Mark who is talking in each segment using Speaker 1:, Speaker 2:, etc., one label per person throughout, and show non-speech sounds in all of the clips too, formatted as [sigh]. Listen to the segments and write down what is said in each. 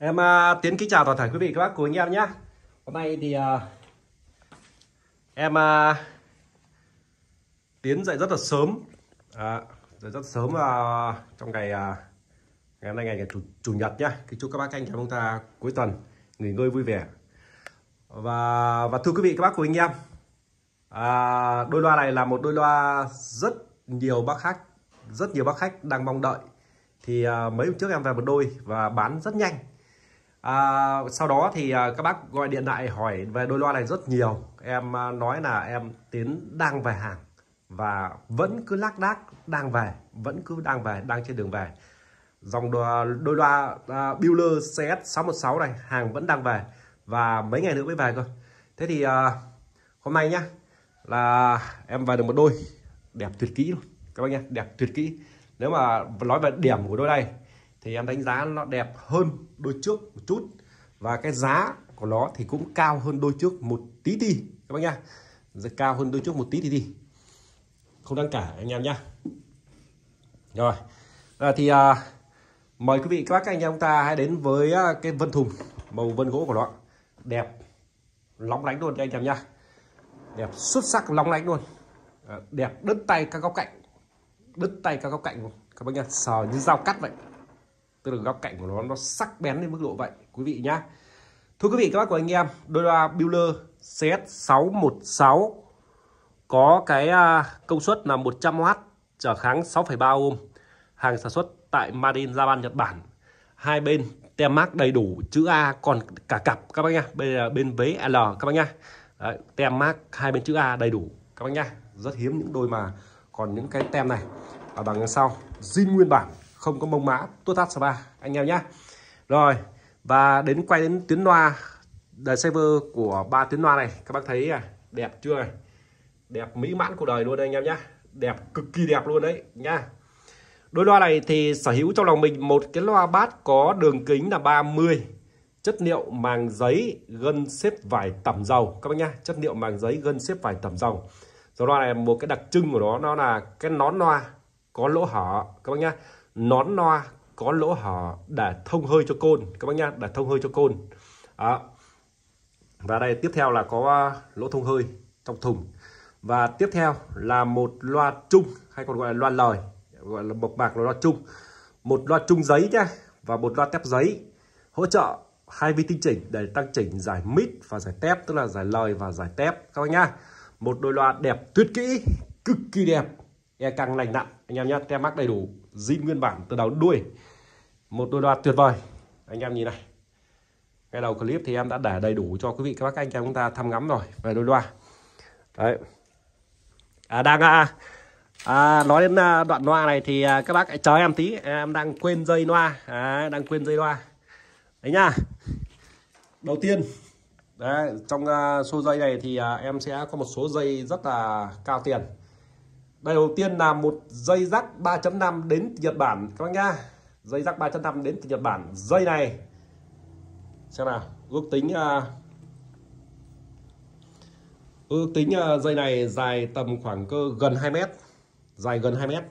Speaker 1: Em uh, Tiến kính chào toàn thể quý vị các bác của anh em nhé Hôm nay thì uh, em uh, Tiến dậy rất là sớm à, dậy rất sớm uh, trong ngày uh, ngày hôm nay ngày, ngày chủ, chủ nhật nhá Kính chúc các bác anh chị chúng ta cuối tuần nghỉ ngơi vui vẻ và và thưa quý vị các bác của anh em à, đôi loa này là một đôi loa rất nhiều bác khách rất nhiều bác khách đang mong đợi thì uh, mấy hôm trước em về một đôi và bán rất nhanh À, sau đó thì à, các bác gọi điện lại hỏi về đôi loa này rất nhiều. Em à, nói là em tiến đang về hàng và vẫn cứ lác đác đang về, vẫn cứ đang về, đang trên đường về. Dòng đo, đôi loa à, Bueller CS616 này, hàng vẫn đang về và mấy ngày nữa mới về cơ. Thế thì à, hôm nay nhá là em về được một đôi đẹp tuyệt kỹ luôn các bác nhá, đẹp tuyệt kỹ. Nếu mà nói về điểm của đôi này thì em đánh giá nó đẹp hơn đôi trước một chút và cái giá của nó thì cũng cao hơn đôi trước một tí tí các bác nhá rất cao hơn đôi trước một tí thì đi không đáng cả anh em nhá rồi à, thì à, mời quý vị các bác anh em ta hãy đến với à, cái vân thùng màu vân gỗ của nó đẹp lóng lánh luôn cho anh em nhá đẹp xuất sắc lóng lánh luôn à, đẹp đứt tay các góc cạnh đứt tay các góc cạnh luôn các bác nhá sờ như dao cắt vậy tức là góc cạnh của nó nó sắc bén đến mức độ vậy quý vị nhá thưa quý vị các bác của anh em đôi loa Bueller CS616 có cái à, công suất là 100W trở kháng 6,3 ohm hàng sản xuất tại Madin Japan Nhật Bản hai bên tem mác đầy đủ chữ A còn cả cặp các bác nhá bên à, bên vế L các bác nhá Đấy, tem mác hai bên chữ A đầy đủ các bác nhá rất hiếm những đôi mà còn những cái tem này ở đằng sau zin nguyên bản không có mông mã tốt tát spa anh em nhé rồi và đến quay đến tuyến loa đời server của ba tuyến loa này các bác thấy à, đẹp chưa đẹp mỹ mãn của đời luôn đây anh em nhé đẹp cực kỳ đẹp luôn đấy nha đôi loa này thì sở hữu trong lòng mình một cái loa bát có đường kính là 30 chất liệu màng giấy gân xếp vải tẩm dầu các bác nhá chất liệu màng giấy gân xếp vải tẩm dầu do loa này một cái đặc trưng của nó nó là cái nón loa có lỗ hở các bác nhá nón noa có lỗ hở để thông hơi cho côn các bác nhá để thông hơi cho côn đó. và đây tiếp theo là có à, lỗ thông hơi trong thùng và tiếp theo là một loa chung hay còn gọi là loa lời gọi là mộc bạc là loa chung một loa chung giấy nhá và một loa tép giấy hỗ trợ hai vi tinh chỉnh để tăng chỉnh giải mít và giải tép tức là giải lời và giải tép các bác nhá một đôi loa đẹp tuyệt kỹ cực kỳ đẹp e căng lành nặng anh em nhá tem mắc đầy đủ zin nguyên bản từ đầu đuôi một đôi đoạt tuyệt vời anh em nhìn này ngay đầu clip thì em đã để đầy đủ cho quý vị các bác anh em chúng ta thăm ngắm rồi về đôi loa đấy à, đang à, à, nói đến à, đoạn loa này thì à, các bác hãy chờ em tí em đang quên dây loa à, đang quên dây loa đấy nha đầu tiên đấy, trong uh, số dây này thì uh, em sẽ có một số dây rất là cao tiền đây đầu tiên là một dây rắc 3.5 đến Nhật Bản các bác nhá. Dây rắc 3.5 đến Nhật Bản. Dây này xem nào, ước tính à, ước tính dây à, này dài tầm khoảng cơ gần 2 mét dài gần 2 mét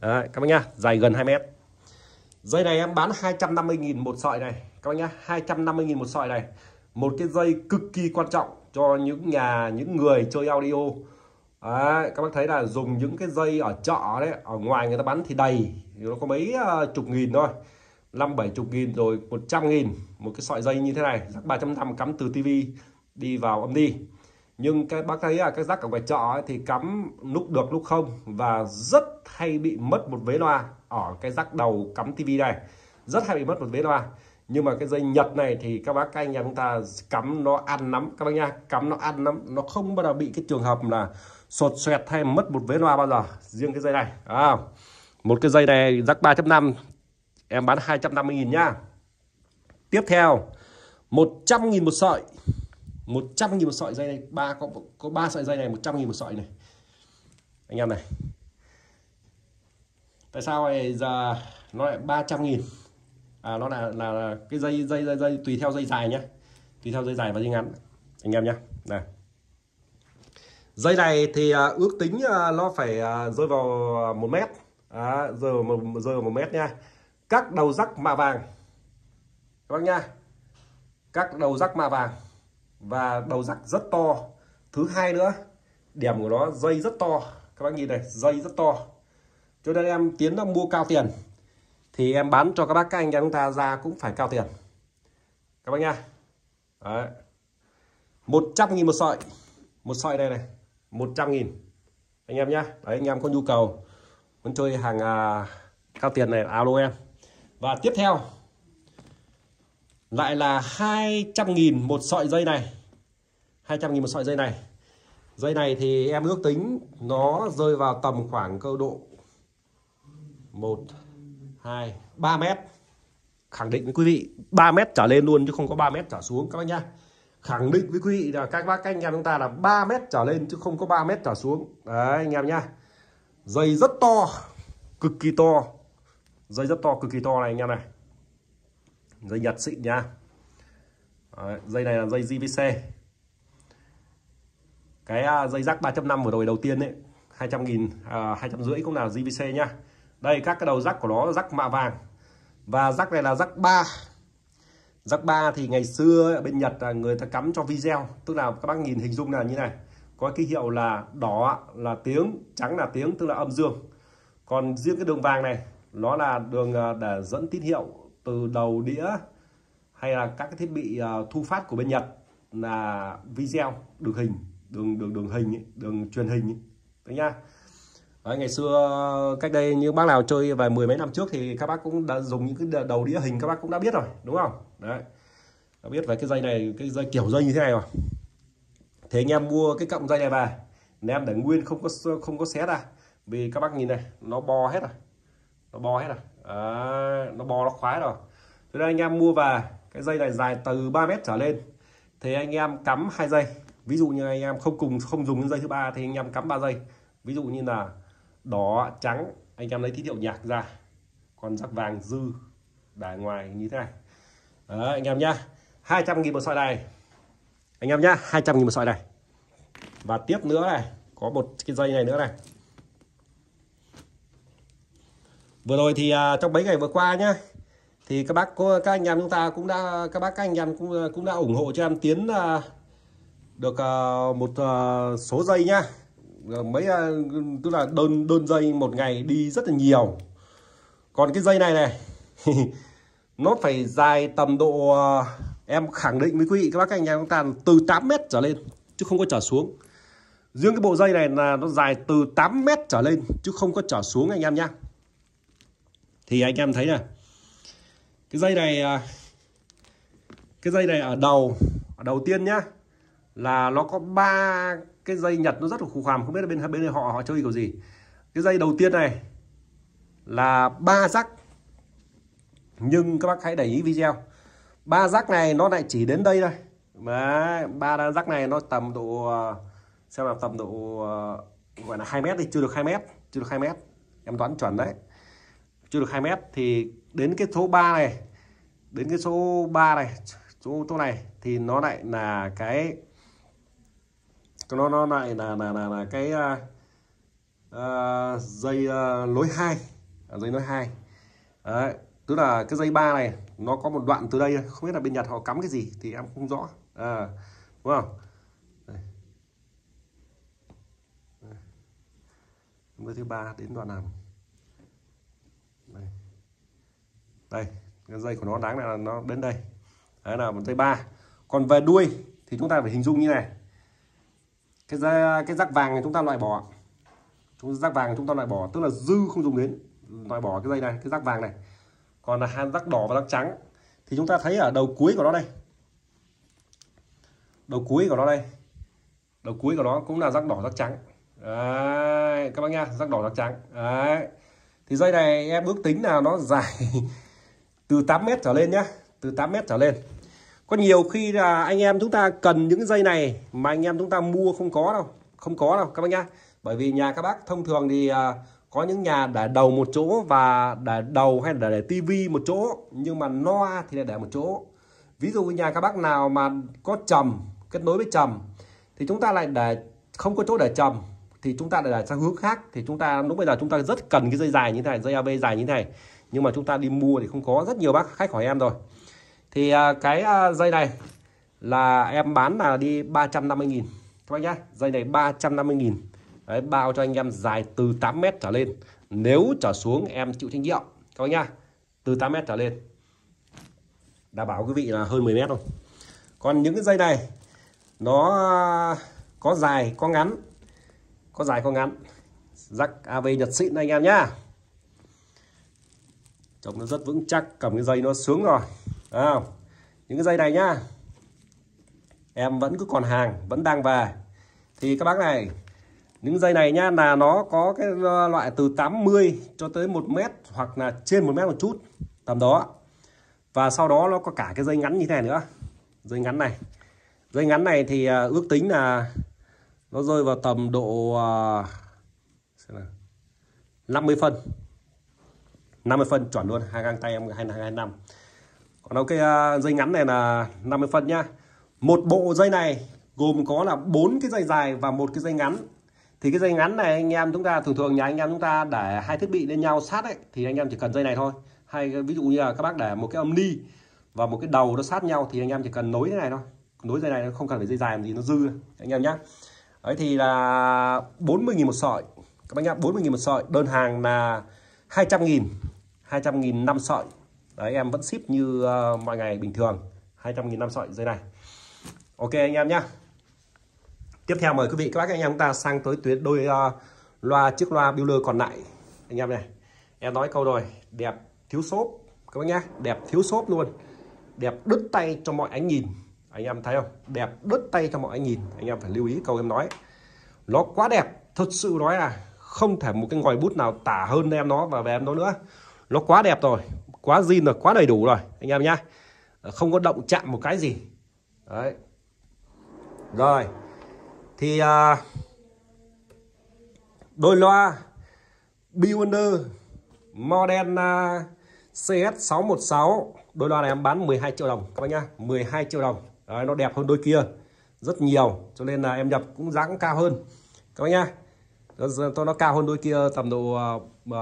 Speaker 1: Đấy, các bác nhá, dài gần 2 mét. Dây này em bán 250.000 một sợi này các bác nhá, 250.000 một sợi này. Một cái dây cực kỳ quan trọng cho những nhà những người chơi audio Đấy, các bác thấy là dùng những cái dây ở chợ đấy ở ngoài người ta bán thì đầy nó có mấy ờ, chục nghìn thôi năm bảy chục nghìn rồi một trăm nghìn một cái sợi dây như thế này rắc ba trăm năm cắm từ tivi đi vào âm đi nhưng các bác thấy là các rắc ở ngoài chợ ấy, thì cắm lúc được lúc không và rất hay bị mất một vế loa ở cái rắc đầu cắm tivi này rất hay bị mất một vế loa nhưng mà cái dây nhật này thì các bác các anh nhà chúng ta cắm nó ăn lắm các bác nha cắm nó ăn lắm nó không bao giờ bị cái trường hợp là sột xoẹt hay mất một vế loa bao giờ riêng cái dây này à, một cái dây này rắc 3.5 em bán 250.000 nhá tiếp theo 100.000 một sợi 100.000 một sợi dây này ba có có ba sợi dây này 100.000 một sợi này anh em này tại sao này giờ nó lại 300.000 à, nó là là cái dây dây dây dây tùy theo dây dài nhá tùy theo dây dài và dây ngắn anh em nhá này Dây này thì à, ước tính à, nó phải à, rơi vào một mét à, rơi vào một, rơi vào một mét nha các đầu rắc mạ vàng các bác nha các đầu rắc mạ vàng và đầu rắc rất to thứ hai nữa điểm của nó dây rất to các bác nhìn này dây rất to cho nên em tiến là mua cao tiền thì em bán cho các bác các anh em chúng ta ra cũng phải cao tiền các bác nha Một trăm nghìn một sợi một sợi đây này 100 nghìn anh em nhé đấy anh em có nhu cầu muốn chơi hàng à, cao tiền này alo em và tiếp theo lại là 200 nghìn một sợi dây này 200 nghìn một sợi dây này dây này thì em ước tính nó rơi vào tầm khoảng cơ độ 1 2 3 mét khẳng định với quý vị 3 mét trở lên luôn chứ không có 3 mét trở xuống các bác nhá khẳng định với quý vị là các bác các anh em chúng ta là 3 mét trở lên chứ không có 3 mét trở xuống đấy anh em nhá dây rất to cực kỳ to dây rất to cực kỳ to này anh em này dây nhật xịn nha đấy, dây này là dây JVC cái dây rắc 3.5 vừa rồi đầu tiên đấy 200 nghìn à, hai trăm rưỡi cũng là JVC nhá đây các cái đầu rắc của nó rắc mạ vàng và rắc này là rắc 3 Rắc ba thì ngày xưa ở bên Nhật là người ta cắm cho video, tức là các bác nhìn hình dung là như này. Có ký hiệu là đỏ là tiếng, trắng là tiếng, tức là âm dương. Còn riêng cái đường vàng này, nó là đường à, để dẫn tín hiệu từ đầu đĩa hay là các cái thiết bị à, thu phát của bên Nhật là video, đường hình, đường đường đường hình, ấy, đường truyền hình ấy. Đấy nha. Đấy, ngày xưa cách đây như bác nào chơi vài mười mấy năm trước thì các bác cũng đã dùng những cái đầu đĩa hình các bác cũng đã biết rồi đúng không đấy đã biết về cái dây này cái dây kiểu dây như thế này rồi thế anh em mua cái cọng dây này về anh em để nguyên không có không có xé ra vì các bác nhìn này nó bo hết rồi nó bo hết rồi à, nó bo nó khoái rồi thế nên anh em mua về cái dây này dài từ 3 mét trở lên thì anh em cắm hai dây ví dụ như anh em không cùng không dùng đến dây thứ ba thì anh em cắm ba dây ví dụ như là đỏ trắng anh em lấy tín hiệu nhạc ra còn giáp vàng dư đài ngoài như thế này Đấy, anh em nhá 200 nghìn một sợi này anh em nhá 200 nghìn một sợi này và tiếp nữa này có một cái dây này nữa này vừa rồi thì à, trong mấy ngày vừa qua nhá thì các bác các anh em chúng ta cũng đã các bác các anh em cũng cũng đã ủng hộ cho em tiến à, được à, một à, số dây nhá Ờ, mấy ờ, tức là đơn đơn dây một ngày đi rất là nhiều còn cái dây này này [laughs] nó phải dài tầm độ ờ, em khẳng định với quý vị các bác anh em chúng ta từ 8 mét trở lên chứ không có trở xuống riêng cái bộ dây này là nó dài từ 8 mét trở lên chứ không có trở xuống anh em nhá thì anh em thấy nè, cái dây này cái dây này ở đầu ở đầu tiên nhá là nó có ba cái dây nhật nó rất là khủng hoảng không biết là bên bên họ họ chơi kiểu gì cái dây đầu tiên này là ba rắc nhưng các bác hãy để ý video ba rắc này nó lại chỉ đến đây thôi mà ba rắc này nó tầm độ xem là tầm độ gọi là hai mét thì chưa được 2 mét chưa được 2 mét em đoán chuẩn đấy chưa được 2 mét thì đến cái số 3 này đến cái số 3 này chỗ chỗ này thì nó lại là cái nó nó lại là là là, là cái uh, dây uh, lối hai à, dây lối hai đấy tức là cái dây ba này nó có một đoạn từ đây không biết là bên Nhật họ cắm cái gì thì em không rõ à, đúng không đây. Đây. thứ ba đến đoạn nào đây. đây cái dây của nó đáng là nó đến đây đấy là một dây ba còn về đuôi thì chúng ta phải hình dung như này cái da, cái rắc vàng này chúng ta loại bỏ chúng rắc vàng chúng ta loại bỏ tức là dư không dùng đến loại bỏ cái dây này cái rắc vàng này còn là hai rắc đỏ và rắc trắng thì chúng ta thấy ở đầu cuối của nó đây đầu cuối của nó đây đầu cuối của nó cũng là rắc đỏ rắc trắng Đấy, các bác nha rắc đỏ rắc trắng Đấy. thì dây này em ước tính là nó dài [laughs] từ 8 mét trở lên nhé, từ 8 mét trở lên có nhiều khi là anh em chúng ta cần những dây này mà anh em chúng ta mua không có đâu không có đâu các bác nhá bởi vì nhà các bác thông thường thì à, có những nhà để đầu một chỗ và để đầu hay là để tivi một chỗ nhưng mà loa thì lại để một chỗ ví dụ nhà các bác nào mà có trầm kết nối với trầm thì chúng ta lại để không có chỗ để trầm thì chúng ta lại để sang hướng khác thì chúng ta lúc bây giờ chúng ta rất cần cái dây dài như thế này dây AB dài như thế này nhưng mà chúng ta đi mua thì không có rất nhiều bác khách hỏi em rồi thì à, cái à, dây này là em bán là đi 350.000 các bác nhá dây này 350.000 đấy bao cho anh em dài từ 8m trở lên nếu trở xuống em chịu trách nhiệm các bác nhá từ 8m trở lên đảm bảo quý vị là hơn 10m thôi còn những cái dây này nó à, có dài có ngắn có dài có ngắn rắc AV nhật xịn anh em nhá trông nó rất vững chắc cầm cái dây nó xuống rồi à, những cái dây này nhá em vẫn cứ còn hàng vẫn đang về thì các bác này những dây này nhá là nó có cái loại từ 80 cho tới 1 mét hoặc là trên 1 mét một chút tầm đó và sau đó nó có cả cái dây ngắn như thế này nữa dây ngắn này dây ngắn này thì à, ước tính là nó rơi vào tầm độ 50 à, phân 50 phân chuẩn luôn hai găng tay em 225 còn đâu cái à, dây ngắn này là 50 phân nhá một bộ dây này gồm có là bốn cái dây dài và một cái dây ngắn thì cái dây ngắn này anh em chúng ta thường thường nhà anh em chúng ta để hai thiết bị lên nhau sát ấy thì anh em chỉ cần dây này thôi hay ví dụ như là các bác để một cái âm ni và một cái đầu nó sát nhau thì anh em chỉ cần nối thế này thôi nối dây này nó không cần phải dây dài làm gì nó dư anh em nhé đấy thì là 40.000 một sợi các bác nhá 40.000 một sợi đơn hàng là 200.000 200.000 năm sợi đấy em vẫn ship như uh, mọi ngày bình thường 200.000 năm sợi dây này ok anh em nhé tiếp theo mời quý vị các bác anh em ta sang tới tuyến đôi uh, loa chiếc loa Bueller còn lại anh em này em nói câu rồi đẹp thiếu xốp các bác nhá đẹp thiếu xốp luôn đẹp đứt tay cho mọi ánh nhìn anh em thấy không đẹp đứt tay cho mọi ánh nhìn anh em phải lưu ý câu em nói nó quá đẹp thật sự nói là không thể một cái ngòi bút nào tả hơn em nó và về em nó nữa nó quá đẹp rồi quá zin rồi quá đầy đủ rồi anh em nhá ờ, không có động chạm một cái gì đấy rồi thì à, đôi loa Bewonder model à, CS616 đôi loa này em bán 12 triệu đồng các bác nhá 12 triệu đồng đấy, nó đẹp hơn đôi kia rất nhiều cho nên là em nhập cũng giá cũng cao hơn các bác nhá nó, nó cao hơn đôi kia tầm độ à, à,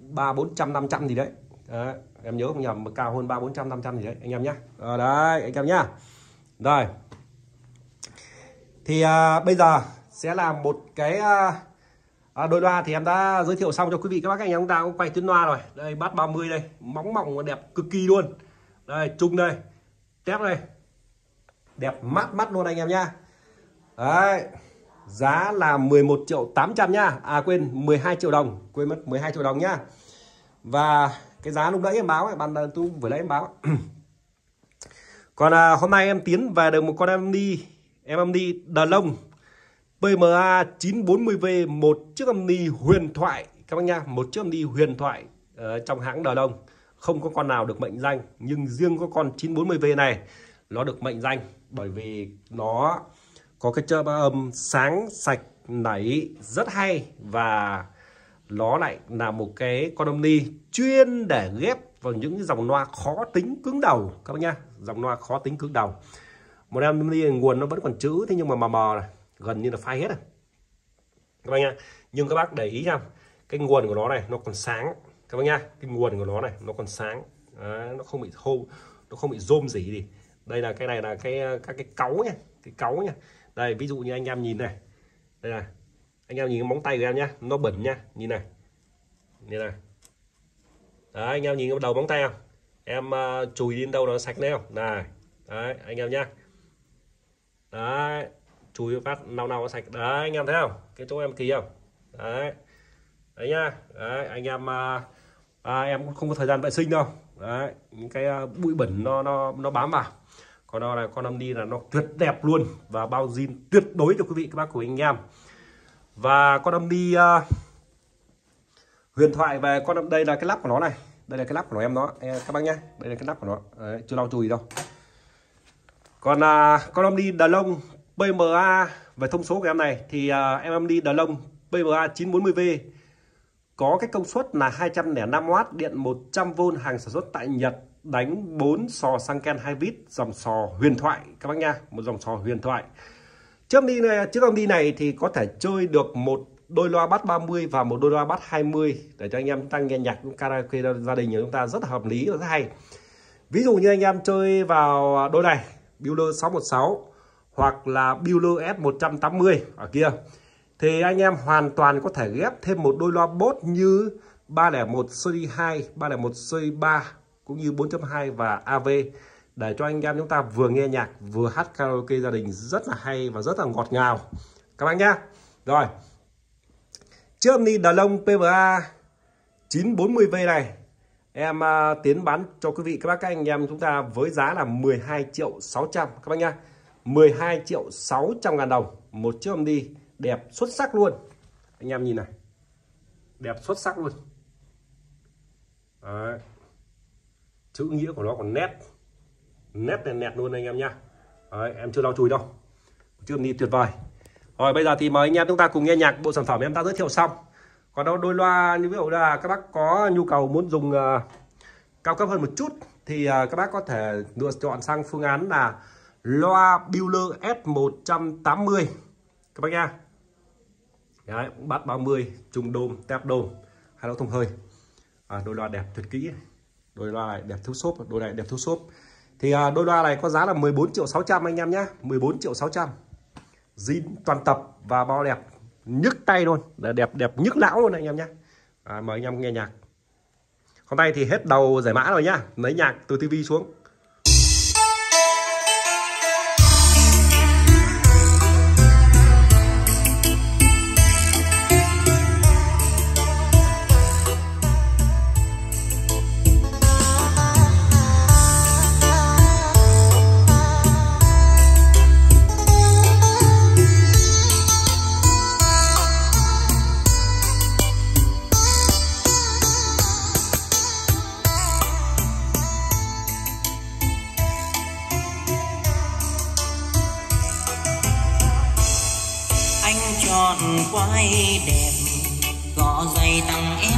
Speaker 1: ba bốn trăm năm trăm gì đấy Đấy, em nhớ không nhầm cao hơn ba bốn trăm năm trăm gì đấy anh em nhé à, đấy anh em nhá rồi thì à, bây giờ sẽ là một cái à, à đôi loa thì em đã giới thiệu xong cho quý vị các bác anh em chúng ta cũng quay tuyến loa rồi đây bát 30 đây móng mỏng và đẹp cực kỳ luôn đây trung đây tép đây đẹp mắt mắt luôn anh em nhá đấy giá là 11 triệu 800 nhá à quên 12 triệu đồng quên mất 12 triệu đồng nhá và cái giá lúc nãy em báo ấy, bàn tôi vừa lấy em báo [clears throat] còn à, hôm nay em tiến về được một con em đi em đi đờ lông PMA 940V một chiếc âm đi huyền thoại các bác nha một chiếc âm đi huyền thoại uh, trong hãng đờ lông không có con nào được mệnh danh nhưng riêng có con 940V này nó được mệnh danh bởi vì nó có cái ba âm sáng sạch nảy rất hay và nó lại là một cái con condomni chuyên để ghép vào những dòng loa khó tính cứng đầu các bác nhá dòng loa khó tính cứng đầu một em condomni nguồn nó vẫn còn chữ thế nhưng mà mờ mờ này gần như là phai hết rồi các bác nhá nhưng các bác để ý nhá, cái nguồn của nó này nó còn sáng các bác nhá cái nguồn của nó này nó còn sáng Đấy, nó không bị thô nó không bị rôm gì gì đây là cái này là cái các cái cáu nha cái cáu nha đây ví dụ như anh em nhìn này đây này anh em nhìn cái móng tay của em nhá nó bẩn nhá nhìn này như này đấy anh em nhìn cái đầu móng tay không em uh, chùi đi đâu nó sạch đấy này đấy anh em nhá đấy chùi phát nào nào nó sạch đấy anh em thấy không cái chỗ em kỳ không đấy đấy nhá đấy anh em uh, à, em cũng không có thời gian vệ sinh đâu đấy những cái uh, bụi bẩn nó nó nó bám vào còn nó là con năm đi là nó tuyệt đẹp luôn và bao zin tuyệt đối cho quý vị các bác của anh em và con đâm đi uh, huyền thoại về con đâm đây là cái lắp của nó này đây là cái lắp của nó em nó các bác nhé đây là cái lắp của nó Đấy, chưa lau chùi đâu còn uh, con âm đi đà lông PMA về thông số của em này thì uh, em âm đi đà lông PMA 940V có cái công suất là 205W điện 100V hàng sản xuất tại Nhật đánh 4 sò sang ken 2 vít dòng sò huyền thoại các bác nha một dòng sò huyền thoại Chiếc đi này, chiếc đi này thì có thể chơi được một đôi loa bass 30 và một đôi loa bass 20 để cho anh em tăng nghe nhạc karaoke gia đình của chúng ta rất hợp lý và rất hay. Ví dụ như anh em chơi vào đôi này, Bueller 616 hoặc là Bueller S180 ở kia thì anh em hoàn toàn có thể ghép thêm một đôi loa bốt như 301 series 2, 301 series 3 cũng như 4.2 và AV để cho anh em chúng ta vừa nghe nhạc vừa hát karaoke gia đình rất là hay và rất là ngọt ngào các bạn nhé rồi chiếc âm ni đà lông PVA 940V này em uh, tiến bán cho quý vị các bác các anh em chúng ta với giá là 12 triệu 600 các bác nhá 12 triệu 600 ngàn đồng một chiếc âm đi đẹp xuất sắc luôn anh em nhìn này đẹp xuất sắc luôn Đấy. chữ nghĩa của nó còn nét nét nét, nét luôn anh em nha, Đấy, em chưa lau chùi đâu chưa đi tuyệt vời rồi bây giờ thì mời anh em chúng ta cùng nghe nhạc bộ sản phẩm em đã giới thiệu xong còn đâu đôi loa như ví dụ là các bác có nhu cầu muốn dùng uh, cao cấp hơn một chút thì uh, các bác có thể lựa chọn sang phương án là loa Bueller S180 các bác nha Đấy, bát 30 trùng đôm tép đôm hai lỗ thông hơi à, đôi loa đẹp thật kỹ đôi loa này đẹp thiếu xốp đôi này đẹp thiếu xốp thì à, đôi loa này có giá là 14 triệu 600 anh em nhé 14 triệu 600 zin toàn tập và bao đẹp nhức tay luôn đẹp đẹp nhức não luôn anh em nhé à, mời anh em nghe nhạc hôm nay thì hết đầu giải mã rồi nhá lấy nhạc từ tivi xuống tang